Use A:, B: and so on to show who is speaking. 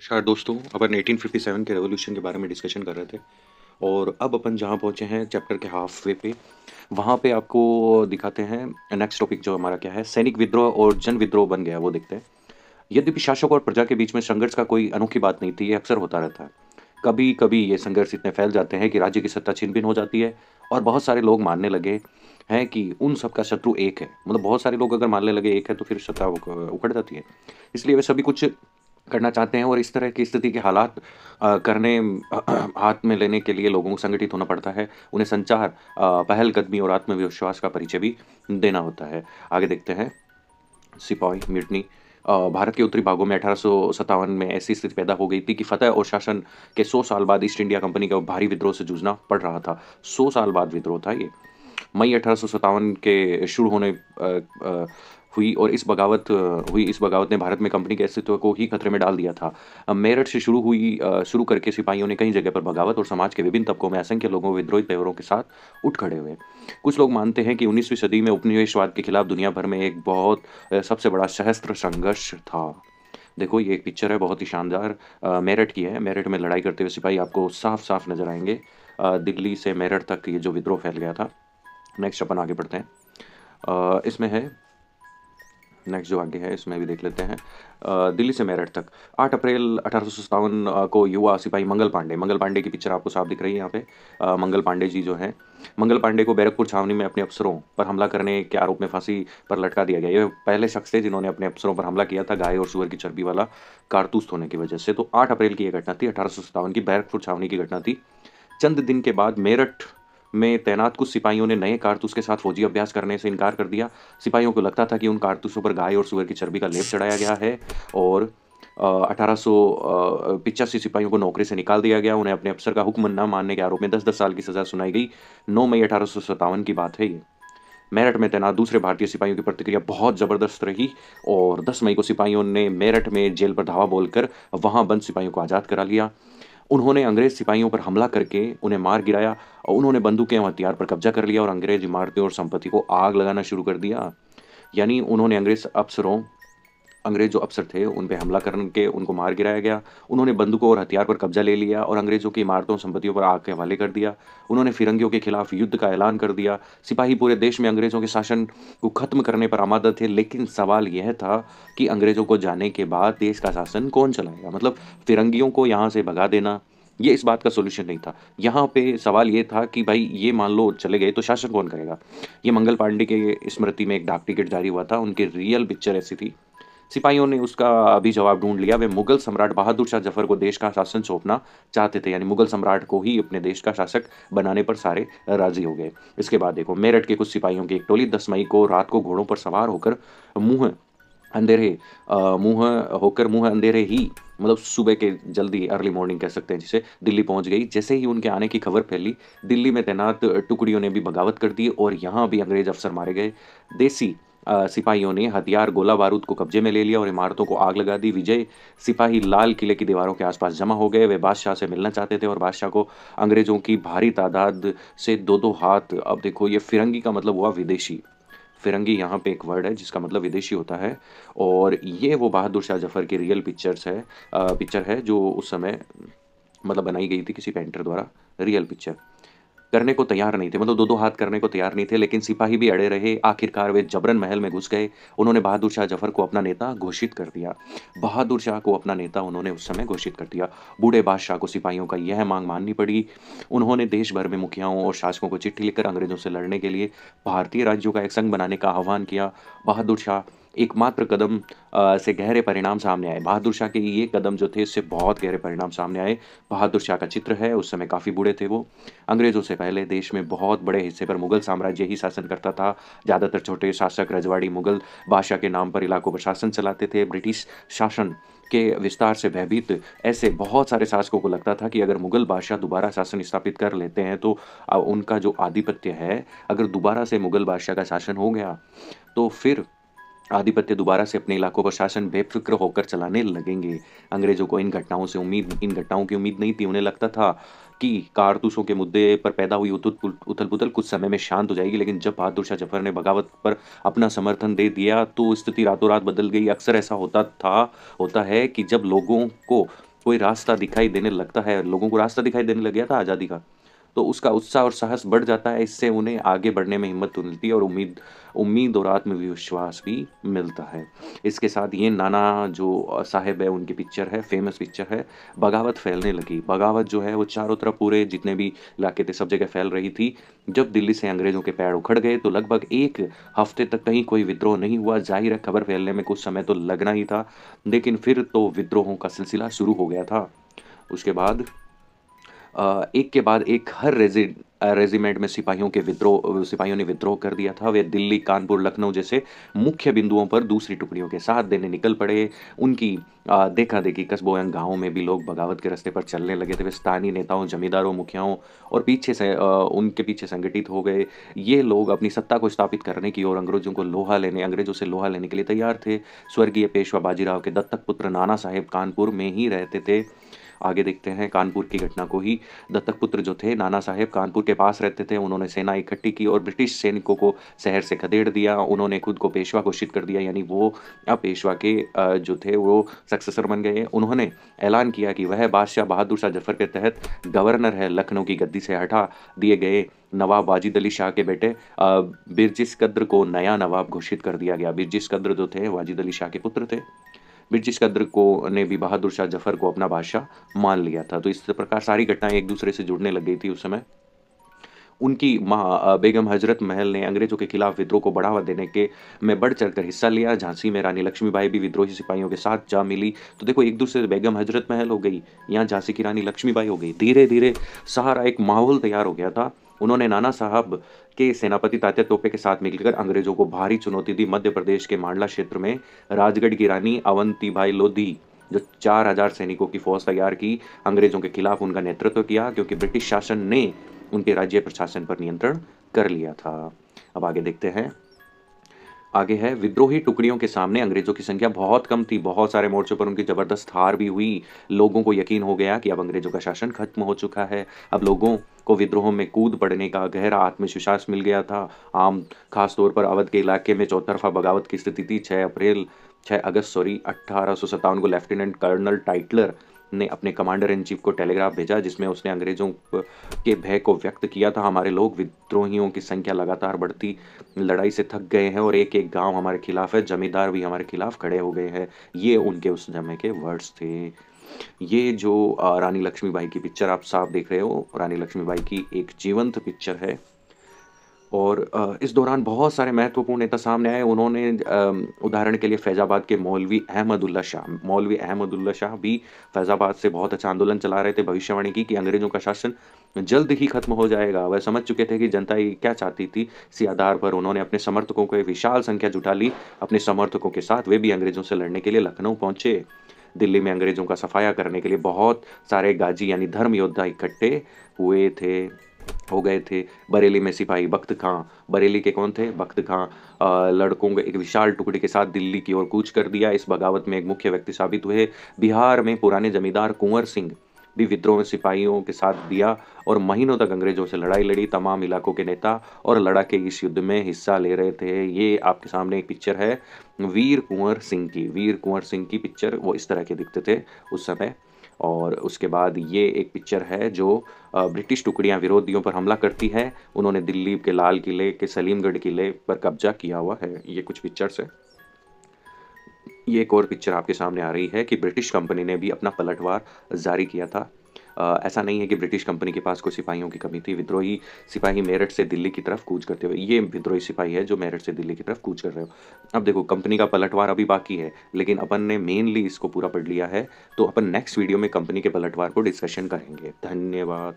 A: नमस्कार दोस्तों अपन 1857 के रेवोल्यूशन के बारे में डिस्कशन कर रहे थे और अब अपन जहाँ पहुँचे हैं चैप्टर के हाफ वे पे वहाँ पे आपको दिखाते हैं नेक्स्ट टॉपिक जो हमारा क्या है सैनिक विद्रोह और जन विद्रोह बन गया वो देखते हैं यद्यपि शासक और प्रजा के बीच में संघर्ष का कोई अनोखी बात नहीं थी ये अक्सर होता रहता है कभी कभी ये संघर्ष इतने फैल जाते हैं कि राज्य की सत्ता छिन भिन हो जाती है और बहुत सारे लोग मानने लगे हैं कि उन सबका शत्रु एक है मतलब बहुत सारे लोग अगर मानने लगे एक है तो फिर सत्ता उखड़ जाती है इसलिए वे सभी कुछ करना चाहते हैं और इस तरह की स्थिति के हालात करने हाथ में लेने के लिए लोगों को संगठित होना पड़ता है उन्हें संचार पहलकदमी और आत्मविश्वास का परिचय भी देना होता है आगे देखते हैं सिपाही मिटनी भारत के उत्तरी भागों में अठारह में ऐसी स्थिति पैदा हो गई थी कि फतेह और शासन के 100 साल बाद ईस्ट इंडिया कंपनी का भारी विद्रोह से जूझना पड़ रहा था 100 साल बाद विद्रोह था ये मई अठारह के शुरू होने हुई और इस बगावत हुई इस बगावत ने भारत में कंपनी के अस्तित्व को ही खतरे में डाल दिया था मेरठ से शुरू हुई शुरू करके सिपाहियों ने कई जगह पर बगावत और समाज के विभिन्न तबकों में असंख्य लोगों विद्रोही तैयारों के साथ उठ खड़े हुए कुछ लोग मानते हैं कि उन्नीसवीं सदी में उपनिवेशवाद के खिलाफ दुनिया भर में एक बहुत सबसे बड़ा सहस्त्र संघर्ष था देखो ये एक पिक्चर है बहुत ही शानदार मेरठ की है मेरठ में लड़ाई करते हुए सिपाही आपको साफ साफ नजर आएंगे दिल्ली से मेरठ तक ये जो विद्रोह फैल गया था नेक्स्ट अपन आगे बढ़ते हैं इसमें है नेक्स्ट जो आगे है इसमें भी देख लेते हैं दिल्ली से मेरठ तक 8 अप्रैल अठारह को युवा सिपाही मंगल पांडे मंगल पांडे की पिक्चर आपको साफ दिख रही है यहाँ पे मंगल पांडे जी जो हैं मंगल पांडे को बैरकपुर छावनी में अपने अफसरों पर हमला करने के आरोप में फांसी पर लटका दिया गया ये पहले शख्स थे जिन्होंने अपने अफसरों पर हमला किया था गाय और सुअर की चर्बी वाला कारतूस होने की वजह से तो आठ अप्रैल की यह घटना थी अठारह की बैरकपुर छावनी की घटना थी चंद दिन के बाद मेरठ में तैनात कुछ सिपाहियों ने नए कारतूस के साथ फौजी अभ्यास करने से इनकार कर दिया सिपाहियों को लगता था कि उन कारतूसों पर गाय और सुअर की चर्बी का लेप चढ़ाया गया है और अठारह पिचासी सिपाहियों को नौकरी से निकाल दिया गया उन्हें अपने अफसर का हुक्म न मानने के आरोप में दस दस साल की सजा सुनाई गई नौ मई अठारह की बात है ये मेरठ में तैनात दूसरे भारतीय सिपाहियों की प्रतिक्रिया बहुत ज़बरदस्त रही और 10 मई को सिपाहियों ने मेरठ में जेल पर धावा बोलकर वहां बंद सिपाहियों को आज़ाद करा लिया उन्होंने अंग्रेज सिपाहियों पर हमला करके उन्हें मार गिराया और उन्होंने बंदूकें और हथियार पर कब्जा कर लिया और अंग्रेज इमारतें और संपत्ति को आग लगाना शुरू कर दिया यानी उन्होंने अंग्रेज अफसरों अंग्रेज जो अफसर थे उन पर हमला करके उनको मार गिराया गया उन्होंने बंदूकों और हथियार पर कब्जा ले लिया और अंग्रेज़ों की इमारतों संपत्तियों पर आग के हवाले कर दिया उन्होंने फिरंगियों के खिलाफ युद्ध का ऐलान कर दिया सिपाही पूरे देश में अंग्रेज़ों के शासन को ख़त्म करने पर आमादा थे लेकिन सवाल यह था कि अंग्रेज़ों को जाने के बाद देश का शासन कौन चलाएगा मतलब फिरंगियों को यहाँ से भगा देना ये इस बात का सोल्यूशन नहीं था यहाँ पे सवाल ये था कि भाई ये मान लो चले गए तो शासन कौन करेगा ये मंगल पांडे के स्मृति में एक डाक टिकट जारी हुआ था उनकी रियल पिक्चर ऐसी थी सिपाहियों ने उसका भी जवाब ढूंढ लिया वे मुगल सम्राट बहादुर शाह जफर को देश का शासन सौंपना चाहते थे यानी मुगल सम्राट को ही अपने देश का शासक बनाने पर सारे राजी हो गए इसके बाद देखो मेरठ के कुछ सिपाहियों की एक टोली दस मई को रात को घोड़ों पर सवार होकर मुंह अंधेरे मुंह होकर मुँह अंधेरे ही मतलब सुबह के जल्दी अर्ली मॉर्निंग कह सकते हैं जिसे दिल्ली पहुंच गई जैसे ही उनके आने की खबर फैली दिल्ली में तैनात टुकड़ियों ने भी बगावत कर दी और यहाँ भी अंग्रेज अफसर मारे गए देसी सिपाहियों ने हथियार गोला बारूद को कब्जे में ले लिया और इमारतों को आग लगा दी विजय सिपाही लाल किले की दीवारों के आसपास जमा हो गए वे बादशाह से मिलना चाहते थे और बादशाह को अंग्रेजों की भारी तादाद से दो दो हाथ अब देखो ये फिरंगी का मतलब हुआ विदेशी फिरंगी यहाँ पे एक वर्ड है जिसका मतलब विदेशी होता है और ये वो बहादुर शाह जफर की रियल पिक्चर्स है पिक्चर है जो उस समय मतलब बनाई गई थी किसी पेंटर द्वारा रियल पिक्चर करने को तैयार नहीं थे मतलब दो दो हाथ करने को तैयार नहीं थे लेकिन सिपाही भी अड़े रहे आखिरकार वे जबरन महल में घुस गए उन्होंने बहादुर शाह जफर को अपना नेता घोषित कर दिया बहादुर शाह को अपना नेता उन्होंने उस समय घोषित कर दिया बूढ़े बादशाह को सिपाहियों का यह मांग माननी पड़ी उन्होंने देश भर में मुखियाओं और शासकों को चिट्ठी लिखकर अंग्रेजों से लड़ने के लिए भारतीय राज्यों का एक संघ बनाने का आह्वान किया बहादुर शाह एकमात्र कदम से गहरे परिणाम सामने आए बहादुर शाह के ये कदम जो थे इससे बहुत गहरे परिणाम सामने आए बहादुर शाह का चित्र है उस समय काफ़ी बूढ़े थे वो अंग्रेज़ों से पहले देश में बहुत बड़े हिस्से पर मुगल साम्राज्य ही शासन करता था ज़्यादातर छोटे शासक रजवाड़ी मुगल बादशाह के नाम पर इलाकों पर शासन चलाते थे ब्रिटिश शासन के विस्तार से भयभीत ऐसे बहुत सारे शासकों को लगता था कि अगर मुगल बादशाह दोबारा शासन स्थापित कर लेते हैं तो उनका जो आधिपत्य है अगर दोबारा से मुगल बादशाह का शासन हो गया तो फिर आधिपत्य दोबारा से अपने इलाकों पर शासन बेफिक्र होकर चलाने लगेंगे अंग्रेजों को इन घटनाओं से उम्मीद इन घटनाओं की उम्मीद नहीं थी उन्हें लगता था कि कारतूसों के मुद्दे पर पैदा हुई उथल पुथल कुछ समय में शांत हो जाएगी लेकिन जब बहादुर शाह जफर ने बगावत पर अपना समर्थन दे दिया तो स्थिति रातों रात बदल गई अक्सर ऐसा होता था होता है कि जब लोगों को कोई रास्ता दिखाई देने लगता है लोगों को रास्ता दिखाई देने लग गया था आज़ादी का तो उसका उत्साह और साहस बढ़ जाता है इससे उन्हें आगे बढ़ने में हिम्मत तो मिलती है और उम्मीद उम्मीद और आत्मविश्वास भी मिलता है इसके साथ ये नाना जो साहेब है उनकी पिक्चर है फेमस पिक्चर है बगावत फैलने लगी बगावत जो है वो चारों तरफ पूरे जितने भी इलाके थे सब जगह फैल रही थी जब दिल्ली से अंग्रेज़ों के पैर उखड़ गए तो लगभग एक हफ्ते तक कहीं कोई विद्रोह नहीं हुआ जाहिर है खबर फैलने में कुछ समय तो लगना ही था लेकिन फिर तो विद्रोहों का सिलसिला शुरू हो गया था उसके बाद एक के बाद एक हर रेजि रेजिमेंट में सिपाहियों के विद्रोह सिपाहियों ने विद्रोह कर दिया था वे दिल्ली कानपुर लखनऊ जैसे मुख्य बिंदुओं पर दूसरी टुकड़ियों के साथ देने निकल पड़े उनकी देखा देखी कस्बोयंग गाँवों में भी लोग बगावत के रास्ते पर चलने लगे थे वे स्थानीय नेताओं जमींदारों मुखियाओं और पीछे से उनके पीछे संगठित हो गए ये लोग अपनी सत्ता को स्थापित करने की ओर अंग्रेजों को लोहा लेने अंग्रेजों से लोहा लेने के लिए तैयार थे स्वर्गीय पेशवा बाजीराव के दत्तक पुत्र नाना साहेब कानपुर में ही रहते थे आगे देखते हैं कानपुर की घटना को ही दत्तक पुत्र जो थे नाना साहेब कानपुर के पास रहते थे उन्होंने सेना इकट्ठी की और ब्रिटिश सैनिकों को शहर से खदेड़ दिया उन्होंने खुद को पेशवा घोषित कर दिया यानी वो पेशवा के जो थे वो सक्सेसर बन गए उन्होंने ऐलान किया कि वह बादशाह बहादुर शाह जफर के तहत गवर्नर है लखनऊ की गद्दी से हटा दिए गए नवाब वाजिद अली शाह के बेटे बिरजिस कद्र को नया नवाब घोषित कर दिया गया बिरजिस कद्र जो थे वाजिद अली शाह के पुत्र थे ब्रिटिश कद्र को ने भी बहादुर शाह जफर को अपना बादशाह मान लिया था तो इस प्रकार सारी घटनाएं एक दूसरे से जुड़ने लग गई थी उस समय उनकी माँ बेगम हजरत महल ने अंग्रेजों के खिलाफ विद्रोह को बढ़ावा देने के में बढ़ चढ़कर हिस्सा लिया झांसी में रानी लक्ष्मीबाई भी विद्रोही सिपाहियों के साथ जा मिली तो देखो एक दूसरे से बेगम हजरत महल हो गई यहाँ झांसी की रानी लक्ष्मीबाई हो गई धीरे धीरे सहारा एक माहौल तैयार हो गया था उन्होंने नाना साहब के सेनापति तात्या तोपे के साथ मिलकर अंग्रेजों को भारी चुनौती दी मध्य प्रदेश के मांडला क्षेत्र में राजगढ़ की रानी अवंती भाई लोधी जो चार हजार सैनिकों की फौज तैयार की अंग्रेजों के खिलाफ उनका नेतृत्व किया क्योंकि ब्रिटिश शासन ने उनके राज्य प्रशासन पर नियंत्रण कर लिया था अब आगे देखते हैं आगे है विद्रोही टुकड़ियों के सामने अंग्रेजों की संख्या बहुत कम थी बहुत सारे मोर्चों पर उनकी जबरदस्त हार भी हुई लोगों को यकीन हो गया कि अब अंग्रेजों का शासन खत्म हो चुका है अब लोगों को विद्रोहों में कूद पड़ने का गहरा आत्मविश्वास मिल गया था आम खासतौर पर अवध के इलाके में चौतरफा बगावत की स्थिति थी छः अप्रैल छः अगस्त सॉरी अट्ठारह को लेफ्टिनेंट कर्नल टाइटलर ने अपने कमांडर इन चीफ को टेलीग्राफ भेजा जिसमें उसने अंग्रेज़ों के भय को व्यक्त किया था हमारे लोग विद्रोहियों की संख्या लगातार बढ़ती लड़ाई से थक गए हैं और एक एक गांव हमारे खिलाफ है जमींदार भी हमारे खिलाफ खड़े हो गए हैं ये उनके उस जमे के वर्ड्स थे ये जो रानी लक्ष्मीबाई की पिक्चर आप साफ देख रहे हो रानी लक्ष्मीबाई की एक जीवंत पिक्चर है और इस दौरान बहुत सारे महत्वपूर्ण नेता सामने आए उन्होंने उदाहरण के लिए फैज़ाबाद के मौलवी अहमदुल्ला शाह मौलवी अहमदुल्ला शाह भी फैज़ाबाद से बहुत अच्छा आंदोलन चला रहे थे भविष्यवाणी की कि अंग्रेज़ों का शासन जल्द ही खत्म हो जाएगा वह समझ चुके थे कि जनता ये क्या चाहती थी इसी आधार पर उन्होंने अपने समर्थकों को एक विशाल संख्या जुटा ली अपने समर्थकों के साथ वे भी अंग्रेज़ों से लड़ने के लिए लखनऊ पहुंचे दिल्ली में अंग्रेज़ों का सफाया करने के लिए बहुत सारे गाजी यानी धर्म योद्धा इकट्ठे हुए थे हो गए थे बरेली में सिपाही बख्त खां बरेली के कौन थे बख्त खां लड़कों के एक विशाल टुकड़े के साथ दिल्ली की ओर कूच कर दिया इस बगावत में एक मुख्य व्यक्ति साबित हुए बिहार में पुराने जमींदार कुंवर सिंह भी विद्रोह में सिपाहियों के साथ दिया और महीनों तक अंग्रेजों से लड़ाई लड़ी तमाम इलाकों के नेता और लड़ाके इस युद्ध में हिस्सा ले रहे थे ये आपके सामने एक पिक्चर है वीर कुंवर सिंह की वीर कुंवर सिंह की पिक्चर वो इस तरह के दिखते थे उस समय और उसके बाद ये एक पिक्चर है जो ब्रिटिश टुकड़ियां विरोधियों पर हमला करती है उन्होंने दिल्ली के लाल किले के सलीमगढ़ किले पर कब्जा किया हुआ है ये कुछ पिक्चर्स है ये एक और पिक्चर आपके सामने आ रही है कि ब्रिटिश कंपनी ने भी अपना पलटवार जारी किया था ऐसा नहीं है कि ब्रिटिश कंपनी के पास कोई सिपाहियों की कमी थी विद्रोही सिपाही मेरठ से दिल्ली की तरफ कूच करते हुए ये विद्रोही सिपाही है जो मेरठ से दिल्ली की तरफ कूच कर रहे हो अब देखो कंपनी का पलटवार अभी बाकी है लेकिन अपन ने मेनली इसको पूरा पढ़ लिया है तो अपन नेक्स्ट वीडियो में कंपनी के पलटवार को डिस्कशन करेंगे धन्यवाद